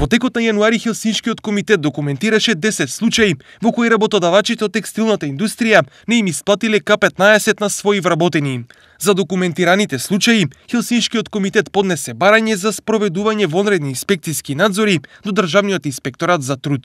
Во текот на јануари Хелсинскиот комитет документираше 10 случаи во кои работодавачите од текстилната индустрија не им исплатиле К15 на своји вработени. За документираните случаи, Хелсинскиот комитет поднесе барање за спроведување вонредни инспекцијски надзори до Државниот инспекторат за труд.